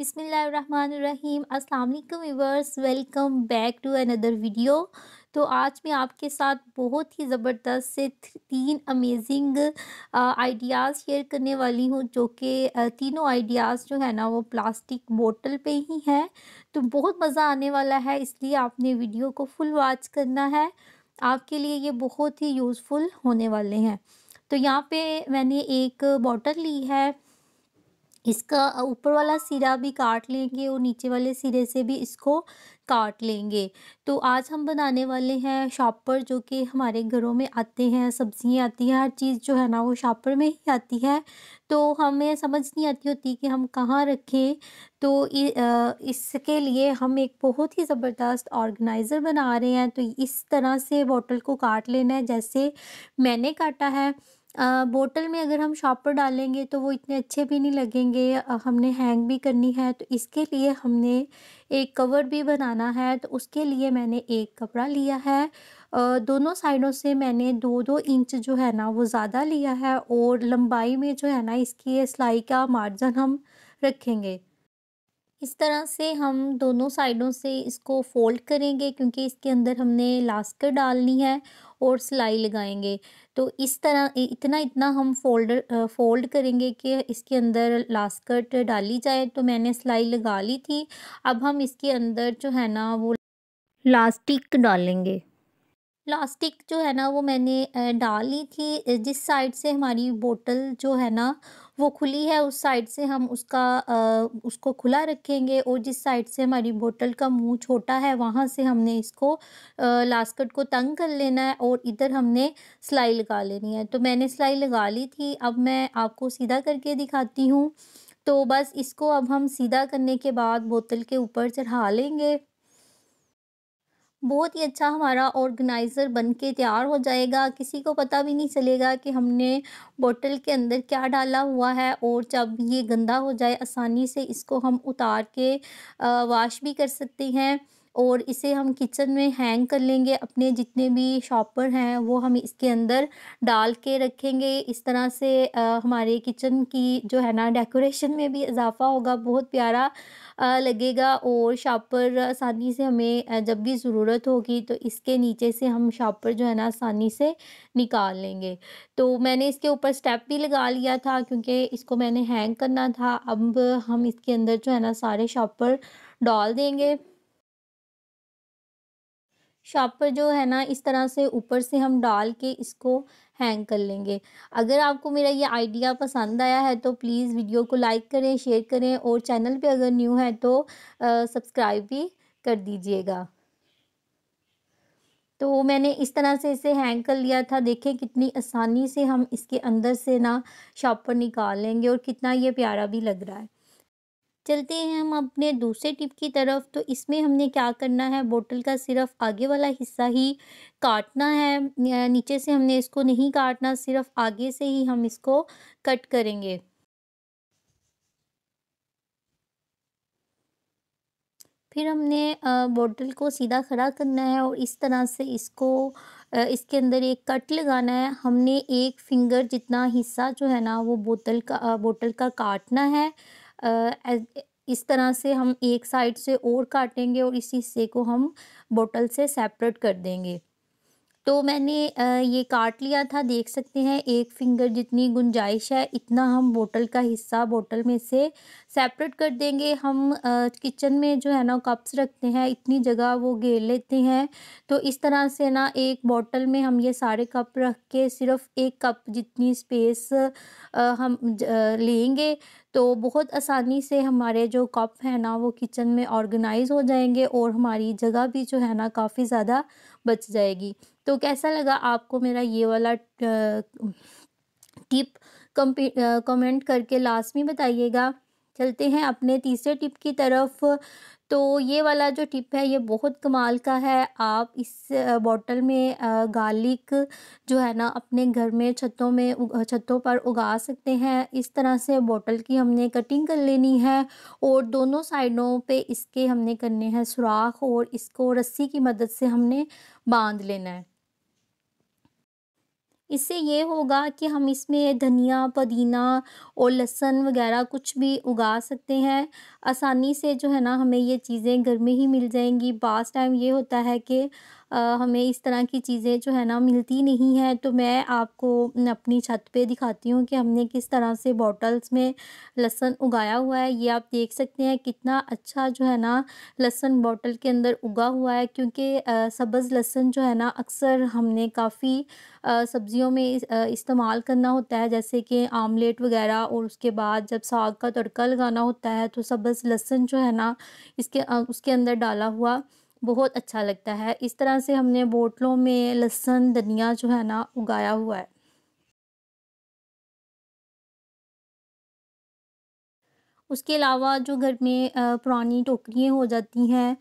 अस्सलाम वालेकुम viewers welcome back to another video तो आज मैं आपके साथ बहुत ही ज़बरदस्त से तीन अमेजिंग आइडियाज़ शेयर करने वाली हूँ जो कि तीनों आइडियाज़ जो है ना वो प्लास्टिक बोतल पे ही हैं तो बहुत मज़ा आने वाला है इसलिए आपने वीडियो को फुल वॉच करना है आपके लिए ये बहुत ही यूज़फुल होने वाले हैं तो यहाँ पे मैंने एक बॉटल ली है इसका ऊपर वाला सिरा भी काट लेंगे और नीचे वाले सिरे से भी इसको काट लेंगे तो आज हम बनाने वाले हैं शॉपर जो कि हमारे घरों में आते हैं सब्जियां आती हैं हर चीज़ जो है ना वो शॉपर में ही आती है तो हमें समझ नहीं आती होती कि हम कहाँ रखें तो इसके लिए हम एक बहुत ही ज़बरदस्त ऑर्गेनाइज़र बना रहे हैं तो इस तरह से बॉटल को काट लेना है जैसे मैंने काटा है बोतल में अगर हम शॉपर डालेंगे तो वो इतने अच्छे भी नहीं लगेंगे हमने हैंग भी करनी है तो इसके लिए हमने एक कवर भी बनाना है तो उसके लिए मैंने एक कपड़ा लिया है दोनों साइडों से मैंने दो दो इंच जो है ना वो ज़्यादा लिया है और लंबाई में जो है ना इसकी सिलाई का मार्जन हम रखेंगे इस तरह से हम दोनों साइडों से इसको फोल्ड करेंगे क्योंकि इसके अंदर हमने लास्कर डालनी है और सिलाई लगाएंगे तो इस तरह इतना इतना हम फोल्ड फोल्ड करेंगे कि इसके अंदर लास्कट डाली जाए तो मैंने सिलाई लगा ली थी अब हम इसके अंदर जो है ना वो लास्टिक डालेंगे लास्टिक जो है ना वो मैंने डाल ली थी जिस साइड से हमारी बोतल जो है ना वो खुली है उस साइड से हम उसका आ, उसको खुला रखेंगे और जिस साइड से हमारी बोतल का मुंह छोटा है वहाँ से हमने इसको लास्कट को तंग कर लेना है और इधर हमने सिलाई लगा लेनी है तो मैंने सिलाई लगा ली थी अब मैं आपको सीधा करके दिखाती हूँ तो बस इसको अब हम सीधा करने के बाद बोतल के ऊपर चढ़ा लेंगे बहुत ही अच्छा हमारा ऑर्गेनाइज़र बन के तैयार हो जाएगा किसी को पता भी नहीं चलेगा कि हमने बोतल के अंदर क्या डाला हुआ है और जब ये गंदा हो जाए आसानी से इसको हम उतार के वाश भी कर सकते हैं और इसे हम किचन में हैंग कर लेंगे अपने जितने भी शॉपर हैं वो हम इसके अंदर डाल के रखेंगे इस तरह से हमारे किचन की जो है ना डेकोरेशन में भी इजाफा होगा बहुत प्यारा लगेगा और शॉपर आसानी से हमें जब भी ज़रूरत होगी तो इसके नीचे से हम शॉपर जो है ना आसानी से निकाल लेंगे तो मैंने इसके ऊपर स्टेप भी लगा लिया था क्योंकि इसको मैंने हैंग करना था अब हम इसके अंदर जो है ना सारे शॉपर डाल देंगे शॉप पर जो है ना इस तरह से ऊपर से हम डाल के इसको हैंग कर लेंगे अगर आपको मेरा ये आइडिया पसंद आया है तो प्लीज़ वीडियो को लाइक करें शेयर करें और चैनल पे अगर न्यू है तो सब्सक्राइब भी कर दीजिएगा तो मैंने इस तरह से इसे हैंग कर लिया था देखें कितनी आसानी से हम इसके अंदर से ना शॉपर निकाल लेंगे और कितना ये प्यारा भी लग रहा है चलते हैं हम अपने दूसरे टिप की तरफ तो इसमें हमने क्या करना है बोतल का सिर्फ आगे वाला हिस्सा ही काटना है नीचे से हमने इसको नहीं काटना सिर्फ आगे से ही हम इसको कट करेंगे फिर हमने बोतल को सीधा खड़ा करना है और इस तरह से इसको इसके अंदर एक कट लगाना है हमने एक फिंगर जितना हिस्सा जो है ना वो बोतल का बोतल का काटना है इस तरह से हम एक साइड से और काटेंगे और इस हिस्से को हम बोटल से सेपरेट कर देंगे तो मैंने ये काट लिया था देख सकते हैं एक फिंगर जितनी गुंजाइश है इतना हम बोतल का हिस्सा बोतल में से सेपरेट कर देंगे हम किचन में जो है ना कप्स रखते हैं इतनी जगह वो घेर लेते हैं तो इस तरह से ना एक बोतल में हम ये सारे कप रख के सिर्फ एक कप जितनी स्पेस हम लेंगे तो बहुत आसानी से हमारे जो कप है ना वो किचन में ऑर्गेनाइज हो जाएंगे और हमारी जगह भी जो है ना काफ़ी ज़्यादा बच जाएगी तो कैसा लगा आपको मेरा ये वाला टिप कमेंट करके लास्ट में बताइएगा चलते हैं अपने तीसरे टिप की तरफ तो ये वाला जो टिप है ये बहुत कमाल का है आप इस बॉटल में गार्लिक जो है ना अपने घर में छतों में छतों पर उगा सकते हैं इस तरह से बॉटल की हमने कटिंग कर लेनी है और दोनों साइडों पे इसके हमने करने हैं सुराख और इसको रस्सी की मदद से हमने बांध लेना है इससे ये होगा कि हम इसमें धनिया पुदीना और लहसुन वगैरह कुछ भी उगा सकते हैं आसानी से जो है ना हमें ये चीज़ें घर में ही मिल जाएंगी बास टाइम ये होता है कि हमें इस तरह की चीज़ें जो है ना मिलती नहीं है तो मैं आपको अपनी छत पे दिखाती हूँ कि हमने किस तरह से बॉटल्स में लहसन उगाया हुआ है ये आप देख सकते हैं कितना अच्छा जो है ना लहसन बॉटल के अंदर उगा हुआ है क्योंकि सब्ज़ लहसन जो है ना अक्सर हमने काफ़ी सब्ज़ियों में इस्तेमाल करना होता है जैसे कि आमलेट वगैरह और उसके बाद जब साग का तड़का लगाना होता है तो सब्ज़ लहसन जो है ना इसके उसके अंदर डाला हुआ बहुत अच्छा लगता है इस तरह से हमने बोटलों में लहसुन धनिया जो है ना उगाया हुआ है उसके अलावा जो घर में पुरानी टोकरियाँ हो जाती हैं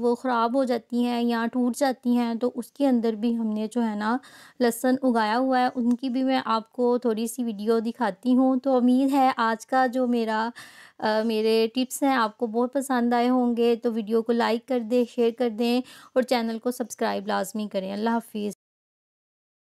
वो ख़राब हो जाती हैं या टूट जाती हैं तो उसके अंदर भी हमने जो है ना लहसुन उगाया हुआ है उनकी भी मैं आपको थोड़ी सी वीडियो दिखाती हूँ तो उम्मीद है आज का जो मेरा आ, मेरे टिप्स हैं आपको बहुत पसंद आए होंगे तो वीडियो को लाइक कर दें शेयर कर दें और चैनल को सब्सक्राइब लाजमी करें अल्लाह हाफिज़